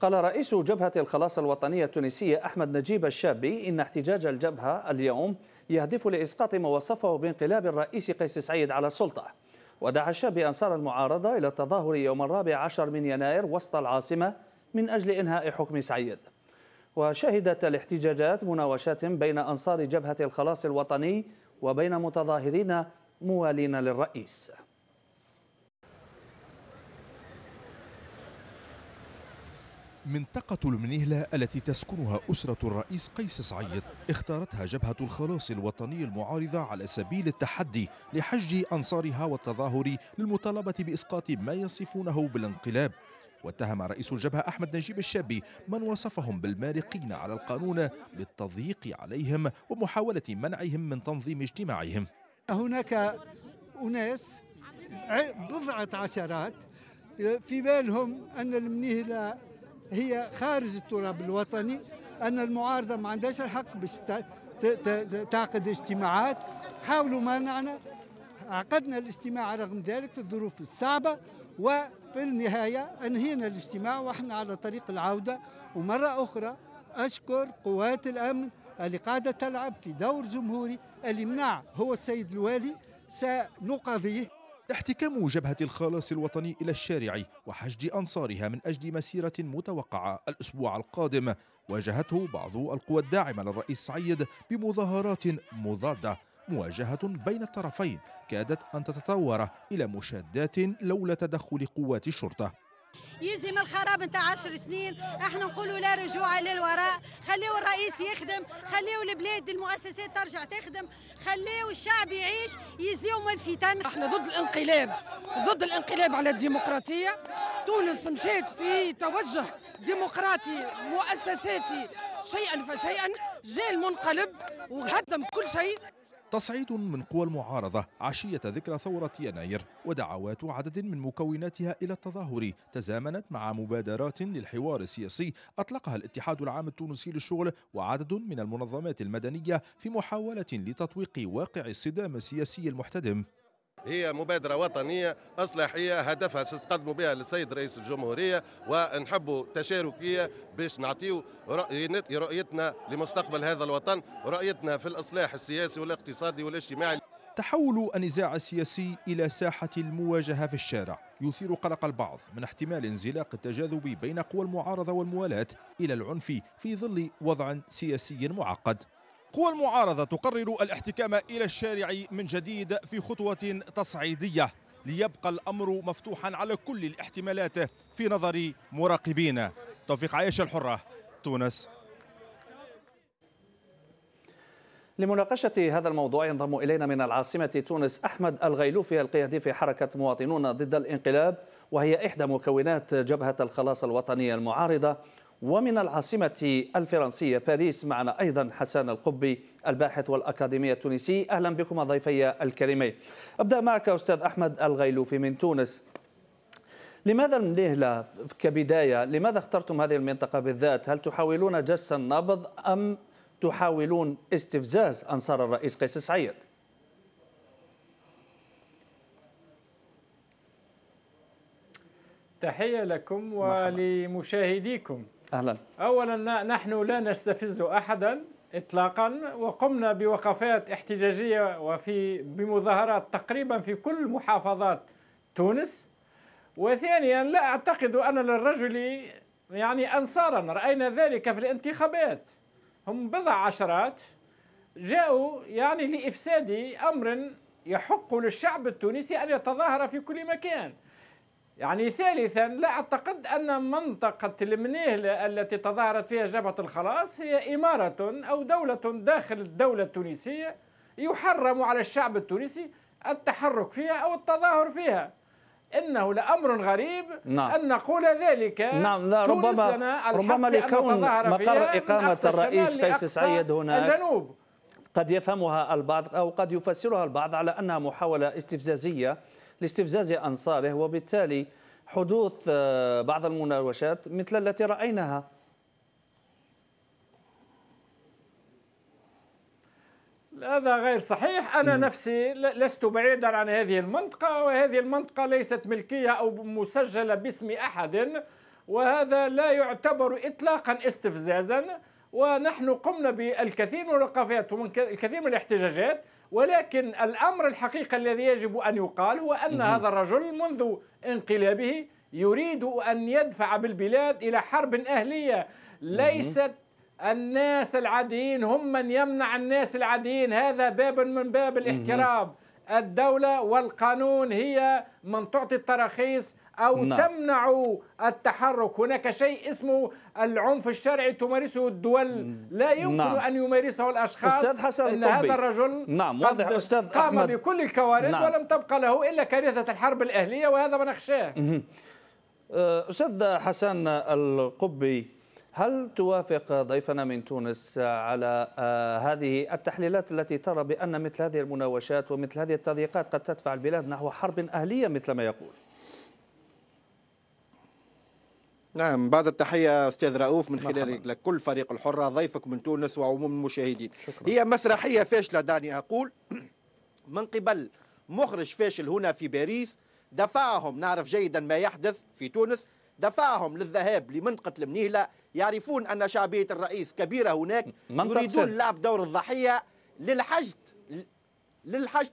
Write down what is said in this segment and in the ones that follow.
قال رئيس جبهة الخلاص الوطنية التونسية أحمد نجيب الشابي إن احتجاج الجبهة اليوم يهدف لإسقاط ما وصفه بانقلاب الرئيس قيس سعيد على السلطة ودعا الشابي أنصار المعارضة إلى التظاهر يوم الرابع عشر من يناير وسط العاصمة من أجل إنهاء حكم سعيد وشهدت الاحتجاجات مناوشات بين أنصار جبهة الخلاص الوطني وبين متظاهرين موالين للرئيس منطقة المنهلة التي تسكنها أسرة الرئيس قيس سعيد اختارتها جبهة الخلاص الوطني المعارضة على سبيل التحدي لحشد أنصارها والتظاهر للمطالبة بإسقاط ما يصفونه بالانقلاب واتهم رئيس الجبهة أحمد نجيب الشابي من وصفهم بالمارقين على القانون للتضييق عليهم ومحاولة منعهم من تنظيم اجتماعهم هناك أناس بضعة عشرات في بالهم أن المنهله هي خارج التراب الوطني ان المعارضه ما عندهاش الحق باش تعقد اجتماعات حاولوا مانعنا عقدنا الاجتماع رغم ذلك في الظروف الصعبه وفي النهايه انهينا الاجتماع واحنا على طريق العوده ومره اخرى اشكر قوات الامن اللي قاعده تلعب في دور جمهوري اللي منع هو السيد الوالي سنقاضيه احتكام جبهة الخلاص الوطني إلى الشارع وحشد أنصارها من أجل مسيرة متوقعة الأسبوع القادم واجهته بعض القوى الداعمة للرئيس سعيد بمظاهرات مضادة مواجهة بين الطرفين كادت أن تتطور إلى مشادات لولا تدخل قوات الشرطة يلزم الخراب نتاع 10 سنين احنا نقولوا لا رجوع للوراء خليوا الرئيس يخدم خليوا البلاد المؤسسات ترجع تخدم خليوا الشعب يعيش من الفتن احنا ضد الانقلاب ضد الانقلاب على الديمقراطيه تونس مشات في توجه ديمقراطي مؤسساتي شيئا فشيئا جاء المنقلب وهدم كل شيء تصعيد من قوى المعارضة عشية ذكرى ثورة يناير ودعوات عدد من مكوناتها إلى التظاهر تزامنت مع مبادرات للحوار السياسي أطلقها الاتحاد العام التونسي للشغل وعدد من المنظمات المدنية في محاولة لتطويق واقع الصدام السياسي المحتدم هي مبادرة وطنية إصلاحية هدفها تقدموا بها للسيد رئيس الجمهورية ونحبوا تشاركية باش نعطيو رؤيتنا لمستقبل هذا الوطن رؤيتنا في الإصلاح السياسي والاقتصادي والاجتماعي تحول النزاع السياسي إلى ساحة المواجهة في الشارع يثير قلق البعض من احتمال انزلاق التجاذب بين قوى المعارضة والموالاة إلى العنف في ظل وضع سياسي معقد قوى المعارضة تقرر الاحتكام إلى الشارع من جديد في خطوة تصعيدية ليبقى الأمر مفتوحا على كل الاحتمالات في نظر مراقبين توفيق عياش الحرة تونس لمناقشة هذا الموضوع ينضم إلينا من العاصمة تونس أحمد الغيلوفي القيادي في حركة مواطنون ضد الانقلاب وهي إحدى مكونات جبهة الخلاص الوطنية المعارضة ومن العاصمة الفرنسية باريس معنا أيضا حسان القبي الباحث والأكاديمي التونسي أهلا بكم ضيفي الكريمين أبدأ معك أستاذ أحمد الغيلوفي من تونس لماذا النهلة كبداية لماذا اخترتم هذه المنطقة بالذات هل تحاولون جس النبض أم تحاولون استفزاز أنصار الرئيس قيس سعيد تحية لكم ولمشاهديكم أهلا أولا نحن لا نستفز أحدا إطلاقا وقمنا بوقفات احتجاجية وفي بمظاهرات تقريبا في كل محافظات تونس وثانيا لا أعتقد أن للرجل يعني أنصارا رأينا ذلك في الانتخابات هم بضع عشرات جاءوا يعني لإفساد أمر يحق للشعب التونسي أن يتظاهر في كل مكان يعني ثالثا لا أعتقد أن منطقة المنيهلة التي تظاهرت فيها جبهة الخلاص هي إمارة أو دولة داخل الدولة التونسية يحرم على الشعب التونسي التحرك فيها أو التظاهر فيها انه لامر غريب نعم. ان نقول ذلك نعم لا ربما ربما لكون مقر اقامه الرئيس قيس سعيد هناك الجنوب قد يفهمها البعض او قد يفسرها البعض على انها محاوله استفزازيه لاستفزاز انصاره وبالتالي حدوث آه، بعض المناوشات مثل التي رأيناها هذا غير صحيح أنا م. نفسي لست بعيدا عن هذه المنطقة وهذه المنطقة ليست ملكية أو مسجلة باسم أحد وهذا لا يعتبر إطلاقا استفزازا ونحن قمنا بالكثير من الرقافات الكثير من الاحتجاجات ولكن الأمر الحقيقي الذي يجب أن يقال هو أن هذا الرجل منذ انقلابه يريد أن يدفع بالبلاد إلى حرب أهلية ليست الناس العاديين هم من يمنع الناس العاديين هذا باب من باب الاحترام الدولة والقانون هي من تعطي التراخيص أو نعم. تمنع التحرك هناك شيء اسمه العنف الشرعي تمارسه الدول لا يمكن نعم. أن يمارسه الأشخاص أستاذ حسن إن هذا الرجل نعم واضح أستاذ قام أحمد. بكل الكوارث نعم. ولم تبقى له إلا كارثة الحرب الأهلية وهذا ما نخشاه أستاذ حسن القبي هل توافق ضيفنا من تونس على آه، هذه التحليلات التي ترى بأن مثل هذه المناوشات ومثل هذه التضييقات قد تدفع البلاد نحو حرب أهلية مثل ما يقول؟ نعم بعد التحية أستاذ رؤوف من خلال لكل فريق الحرة ضيفك من تونس وعموم المشاهدين شكرا. هي مسرحية فاشلة دعني أقول من قبل مخرج فاشل هنا في باريس دفعهم نعرف جيدا ما يحدث في تونس دفعهم للذهاب لمنطقة المنيلة يعرفون أن شعبية الرئيس كبيرة هناك يريدون لعب دور الضحية للحشد للحشد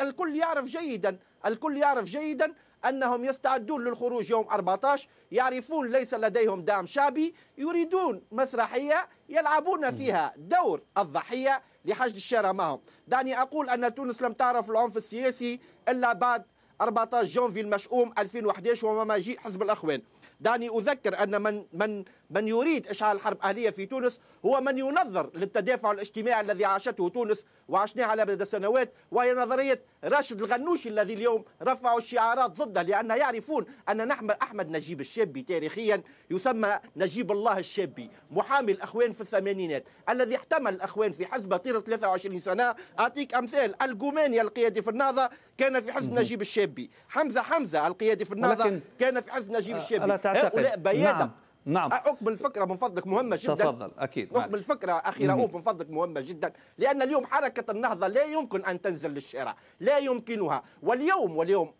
الكل يعرف جيدا الكل يعرف جيدا أنهم يستعدون للخروج يوم 14 يعرفون ليس لديهم دعم شعبي يريدون مسرحية يلعبون فيها دور الضحية لحشد الشارع معهم دعني أقول أن تونس لم تعرف العنف السياسي إلا بعد 14 جونفي المشؤوم 2011 ومماجيء حزب الاخوان دعني اذكر ان من من من يريد إشعال حرب أهلية في تونس هو من ينظر للتدافع الاجتماعي الذي عاشته تونس وعشناه على مدى سنوات وهي نظرية راشد الغنوشي الذي اليوم رفعوا الشعارات ضده لأن يعرفون أن أحمد نجيب الشابي تاريخيا يسمى نجيب الله الشابي محامي الأخوان في الثمانينات الذي احتمل الأخوان في حزبه طيلة 23 سنة أعطيك أمثال الجوماني القيادي في النهضة كان في حزب نجيب الشابي حمزة حمزة القيادي في النهضة كان في حزب نجيب أه، الشابي هؤلاء بيادق نعم. نعم اقبل فكره من فضلك مهمه جدا تفضل اكيد اقبل فكره اخي رؤوف من فضلك مهمه جدا لان اليوم حركه النهضه لا يمكن ان تنزل للشارع لا يمكنها واليوم واليوم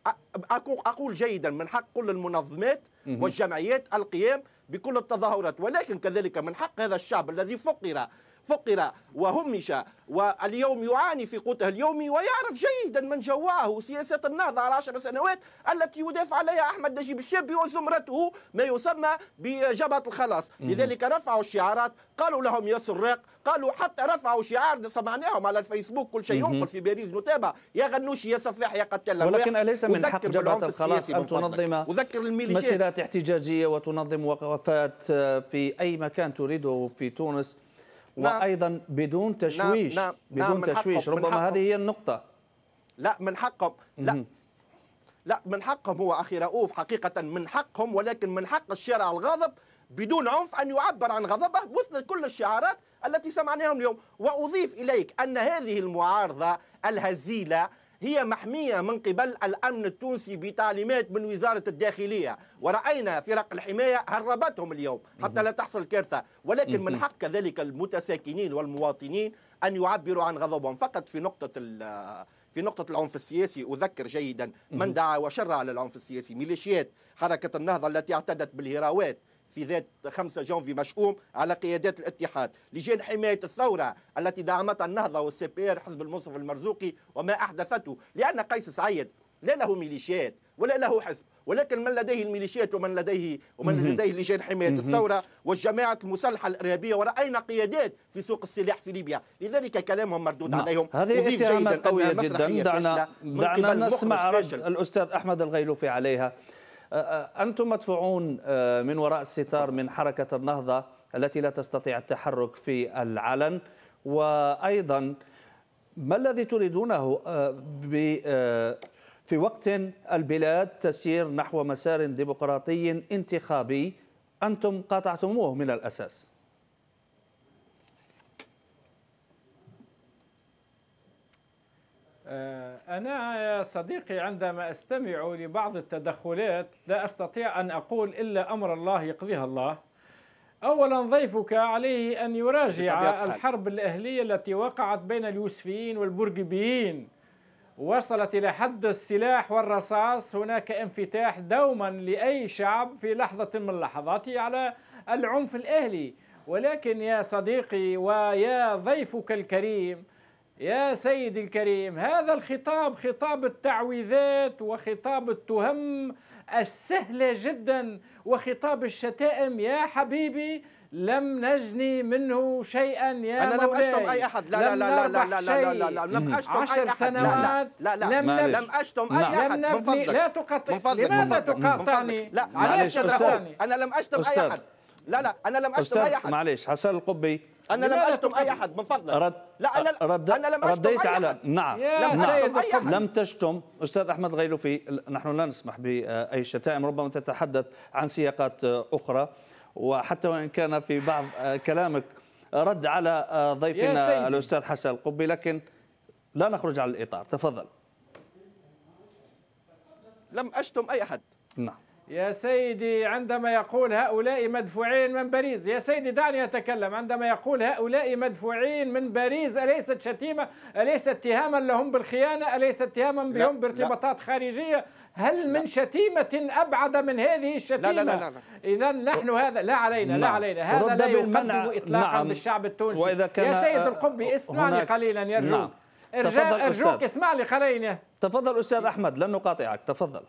اقول جيدا من حق كل المنظمات والجمعيات القيام بكل التظاهرات ولكن كذلك من حق هذا الشعب الذي فقر فقر وهمش واليوم يعاني في قوته اليومي ويعرف جيدا من جواه سياسة النهضة على عشر سنوات التي يدافع عليها أحمد نجيب الشابي وزمرته ما يسمى بجبهة الخلاص لذلك رفعوا الشعارات قالوا لهم يا سراق قالوا حتى رفعوا شعار سمعناهم على الفيسبوك كل شيء ينقل في باريس نتابع يا غنوشي يا سفاح يا قتال ولكن أليس من حق جبهة الخلاص أن تنظم مسيرات احتجاجية وتنظم وقفات في أي مكان تريده في تونس نعم. وايضا بدون نعم، تشويش نعم. نعم. بدون نعم. تشويش ربما هذه هي النقطه لا من حقهم لا لا من حقهم هو اخي رؤوف حقيقه من حقهم ولكن من حق الشارع الغاضب بدون عنف ان يعبر عن غضبه مثل كل الشعارات التي سمعناها اليوم واضيف اليك ان هذه المعارضه الهزيله هي محمية من قبل الأمن التونسي بتعليمات من وزارة الداخلية ورأينا فرق الحماية هربتهم اليوم حتى لا تحصل كارثة ولكن من حق كذلك المتساكنين والمواطنين أن يعبروا عن غضبهم فقط في نقطة في نقطة العنف السياسي أذكر جيدا من دعا وشرع على العنف السياسي ميليشيات حركة النهضة التي اعتدت بالهراوات في ذات 5 جانفي مشؤوم على قيادات الاتحاد لجان حماية الثورة التي دعمتها النهضة والسي بي ار حزب المنصف المرزوقي وما أحدثته لأن قيس سعيد لا له ميليشيات ولا له حزب ولكن من لديه الميليشيات ومن لديه ومن لديه لجان حمايه الثوره والجماعه المسلحه الارهابيه وراينا قيادات في سوق السلاح في ليبيا لذلك كلامهم مردود نعم. عليهم هذه اتهامات قويه جدا دعنا دعنا نسمع الأستاذ أحمد الغيلوفي عليها أنتم مدفوعون من وراء الستار من حركة النهضة التي لا تستطيع التحرك في العلن وأيضا ما الذي تريدونه في وقت البلاد تسير نحو مسار ديمقراطي انتخابي أنتم قاطعتموه من الأساس؟ آه، أنا يا صديقي عندما أستمع لبعض التدخلات لا أستطيع أن أقول إلا أمر الله يقضيها الله أولا ضيفك عليه أن يراجع الحرب الأهلية التي وقعت بين اليوسفيين والبرجبيين وصلت إلى حد السلاح والرصاص هناك انفتاح دوما لأي شعب في لحظة من اللحظات على العنف الأهلي ولكن يا صديقي ويا ضيفك الكريم يا سيدي الكريم هذا الخطاب خطاب التعويذات وخطاب التهم السهلة جدا وخطاب الشتائم يا حبيبي لم نجني منه شيئا يا أنا لم أشتم أي أحد لا لا لا لا لا لا لا لا لا لم أشتم أي أحد لا لا لا لم لم أشتم أي أحد من فضلك لا تقاطعني لماذا تقاطعني لا معلش أنا لم أشتم أي أحد لا لا انا لم اشتم اي احد معليش حسن القبي انا لم اشتم اي احد من فضلك رد لا انا رد انا لم اشتم رديت أي على أحد. نعم لم نعم. اشتم اي احد لم تشتم استاذ احمد غيلوفي نحن لا نسمح باي شتائم ربما تتحدث عن سياقات اخرى وحتى وان كان في بعض آه، كلامك رد على آه، ضيفنا الاستاذ حسن القبي لكن لا نخرج عن الاطار تفضل لم اشتم اي احد نعم يا سيدي عندما يقول هؤلاء مدفوعين من باريس يا سيدي دعني أتكلم عندما يقول هؤلاء مدفوعين من باريس أليست شتيمة أليس اتهاما لهم بالخيانة أليس اتهاما بهم بارتباطات خارجية هل من لا. شتيمة أبعد من هذه الشتيمة لا لا لا, لا. إذا نحن هذا لا علينا لا, لا نعم. علينا هذا لا يقدم إطلاقا نعم. للشعب التونسي وإذا كان يا نعم. سيد القبي اسمعني قليلا يرجوك نعم. أرجوك اسمعني خليني تفضل أستاذ أحمد لن نقاطعك تفضل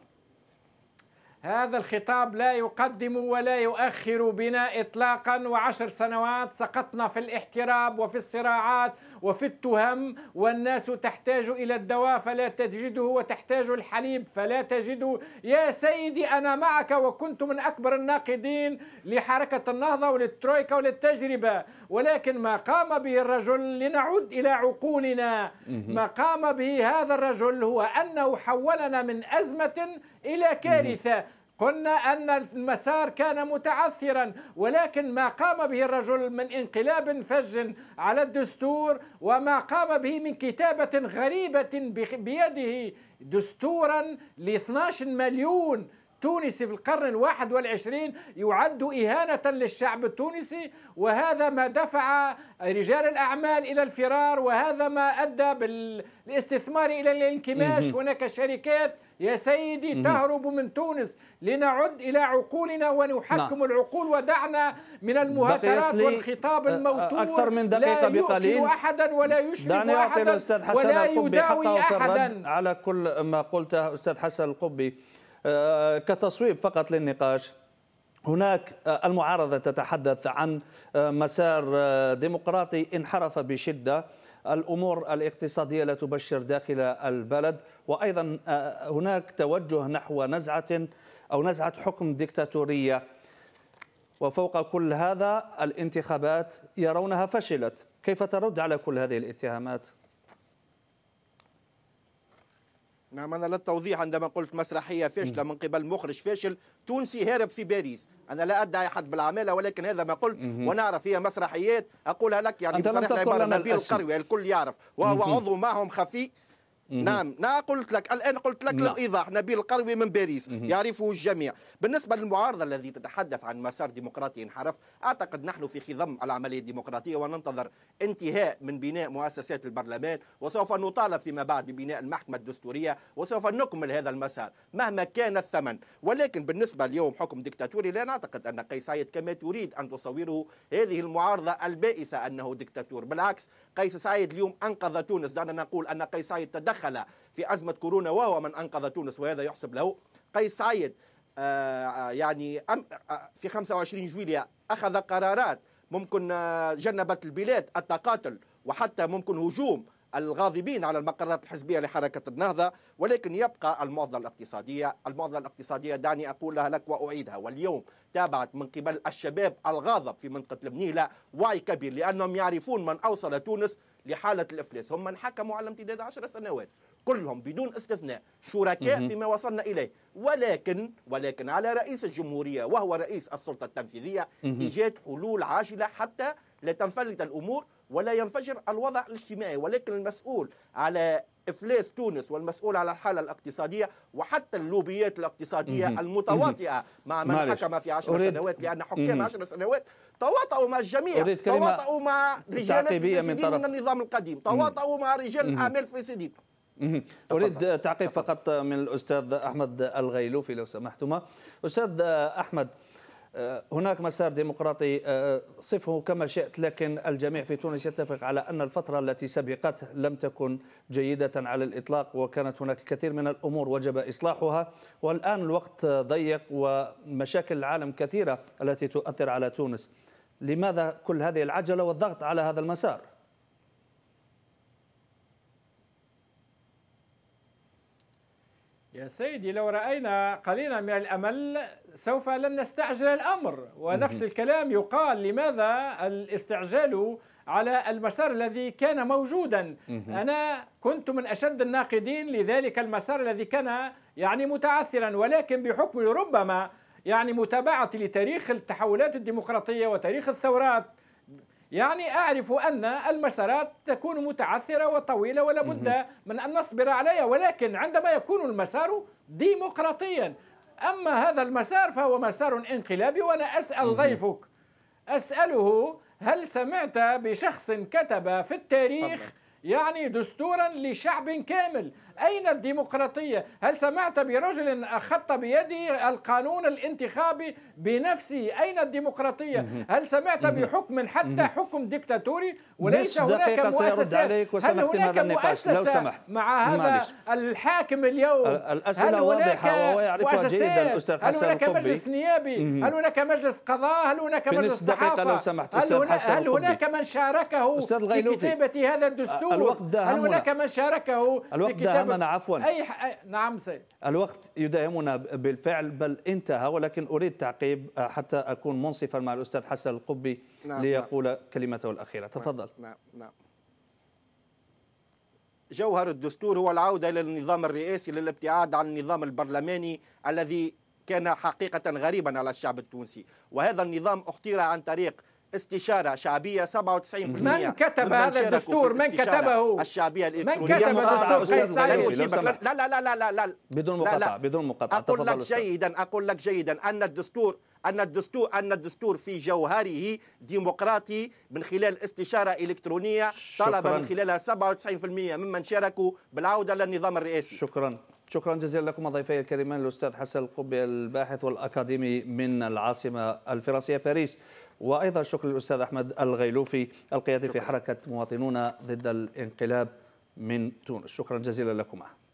هذا الخطاب لا يقدم ولا يؤخر بنا اطلاقا وعشر سنوات سقطنا في الاحتراب وفي الصراعات وفي التهم والناس تحتاج الى الدواء فلا تجده وتحتاج الحليب فلا تجده يا سيدي انا معك وكنت من اكبر الناقدين لحركه النهضه وللترويكا وللتجربه ولكن ما قام به الرجل لنعود الى عقولنا ما قام به هذا الرجل هو انه حولنا من ازمه الى كارثه قلنا أن المسار كان متعثرا ولكن ما قام به الرجل من انقلاب فج على الدستور وما قام به من كتابة غريبة بيده دستورا ل 12 مليون التونسي في القرن الواحد والعشرين يعد إهانة للشعب التونسي وهذا ما دفع رجال الأعمال إلى الفرار وهذا ما أدى بالاستثمار إلى الانكماش هناك شركات يا سيدي تهرب من تونس لنعد إلى عقولنا ونحكم نعم. العقول ودعنا من المهاترات والخطاب الموتور أكثر من دقيقة لا بقليل أحدا ولا يشرب دعني أعطي الأستاذ حسن القبي حتى وفي على كل ما قلته أستاذ حسن القبي آه، كتصويب فقط للنقاش هناك آه، المعارضة تتحدث عن آه، مسار ديمقراطي انحرف بشدة الأمور الاقتصادية لا تبشر داخل البلد وأيضا هناك توجه نحو نزعة أو نزعة حكم ديكتاتورية وفوق كل هذا الانتخابات يرونها فشلت كيف ترد على كل هذه الاتهامات؟ نعم أنا للتوضيح عندما قلت مسرحية فاشلة من قبل مخرج فاشل تونسي هارب في باريس أنا لا أدعي احد بالعمالة ولكن هذا ما قلت ونعرف هي مسرحيات أقولها لك يعني بصراحة عن نبيل القروي الكل يعرف وهو عضو معهم خفي نعم انا قلت لك الان قلت لك نعم. للايضاح نبيل القروي من باريس يعرفه الجميع بالنسبه للمعارضه الذي تتحدث عن مسار ديمقراطي انحرف اعتقد نحن في خضم العمليه الديمقراطيه وننتظر انتهاء من بناء مؤسسات البرلمان وسوف نطالب فيما بعد ببناء المحكمه الدستوريه وسوف نكمل هذا المسار مهما كان الثمن ولكن بالنسبه اليوم حكم دكتاتوري لا نعتقد ان قيس سعيد كما تريد ان تصوره هذه المعارضه البائسه انه دكتاتور بالعكس قيس سعيد اليوم انقذ تونس دعنا نقول ان قيس سعيد تدخل دخل في أزمة كورونا وهو من أنقذ تونس وهذا يحسب له قيس سعيد آه، آه، يعني آه، في 25 جويلية أخذ قرارات ممكن جنبت البلاد التقاتل وحتى ممكن هجوم الغاضبين على المقرات الحزبية لحركة النهضة ولكن يبقى المعضلة الاقتصادية المعضلة الاقتصادية دعني أقولها لك وأعيدها واليوم تابعت من قبل الشباب الغاضب في منطقة المنيلة وعي كبير لأنهم يعرفون من أوصل تونس لحالة الإفلاس هم انحكموا على امتداد عشر سنوات كلهم بدون استثناء شركاء فيما وصلنا إليه ولكن ولكن على رئيس الجمهورية وهو رئيس السلطة التنفيذية إيجاد حلول عاجلة حتى لا تنفلت الأمور ولا ينفجر الوضع الاجتماعي ولكن المسؤول على إفلاس تونس والمسؤول على الحالة الاقتصادية وحتى اللوبيات الاقتصادية المتواطئة مع من مالش. حكم في 10 أريد. سنوات لأن حكام 10 سنوات تواطؤوا مع الجميع تواطؤوا مع رجال الفاسدين من, من النظام القديم تواطؤوا مع رجال الأعمال الفاسدين أريد تعقيب فقط من الأستاذ أحمد الغيلوفي لو سمحتما أستاذ أحمد آه، هناك مسار ديمقراطي آه، آه، صفه كما شئت لكن الجميع في تونس يتفق على أن الفترة التي سبقته لم تكن جيدة على الإطلاق وكانت هناك الكثير من الأمور وجب إصلاحها والآن الوقت ضيق ومشاكل العالم كثيرة التي تؤثر على تونس لماذا كل هذه العجلة والضغط على هذا المسار؟ يا سيدي لو رأينا قليلا من الأمل سوف لن نستعجل الأمر ونفس الكلام يقال لماذا الاستعجال على المسار الذي كان موجودا أنا كنت من أشد الناقدين لذلك المسار الذي كان يعني متعثرا ولكن بحكم ربما يعني متابعتي لتاريخ التحولات الديمقراطية وتاريخ الثورات يعني أعرف أن المسارات تكون متعثرة وطويلة ولا بد من أن نصبر عليها ولكن عندما يكون المسار ديمقراطيا أما هذا المسار فهو مسار انقلابي وأنا أسأل ضيفك أسأله هل سمعت بشخص كتب في التاريخ طبعا. يعني دستورا لشعب كامل أين الديمقراطية؟ هل سمعت برجل أخذت بيده القانون الانتخابي بنفسه أين الديمقراطية؟ هل سمعت بحكم حتى حكم ديكتاتوري وليس هناك مؤسسة عليك هل هناك مؤسسة لو سمحت. مع هذا الحاكم اليوم الأسئلة هل هناك واضحة جيدا الأستاذ حسن هل هناك مجلس نيابي؟ هل هناك مجلس قضاء؟ هل هناك مجلس صحافة؟ لو سمحت. أستاذ هل, هل هناك من شاركه في كتابة هذا الدستور؟ الوقت هل هناك من شاركه الوقت داهمنا عفوا أي ح... نعم سيد الوقت يداهمنا بالفعل بل انتهى ولكن أريد تعقيب آه، حتى أكون منصفا مع الأستاذ حسن القبي نعم, نعم. ليقول نعم كلمته الأخيرة نعم، تفضل نعم نعم جوهر الدستور هو العودة إلى النظام الرئاسي للابتعاد عن النظام البرلماني الذي كان حقيقة غريبا على الشعب التونسي وهذا النظام اختير عن طريق استشاره شعبيه 97% من كتب هذا الدستور من كتبه الشعبيه الالكترونيه من كتب الدستور قيس لا لا لا لا لا لا بدون مقاطعه بدون مقاطعه اقول لك جيدا اقول لك جيدا ان الدستور ان الدستور ان الدستور في جوهره ديمقراطي من خلال استشاره الكترونيه طلب من خلالها 97% ممن شاركوا بالعوده للنظام الرئاسي شكرا شكرا جزيلا لكم ضيفي الكريمان الاستاذ حسن القبي الباحث والاكاديمي من العاصمه الفرنسيه باريس وأيضا شكر للأستاذ أحمد الغيلوفي القيادي شكرا. في حركة مواطنون ضد الانقلاب من تونس شكرا جزيلا لكما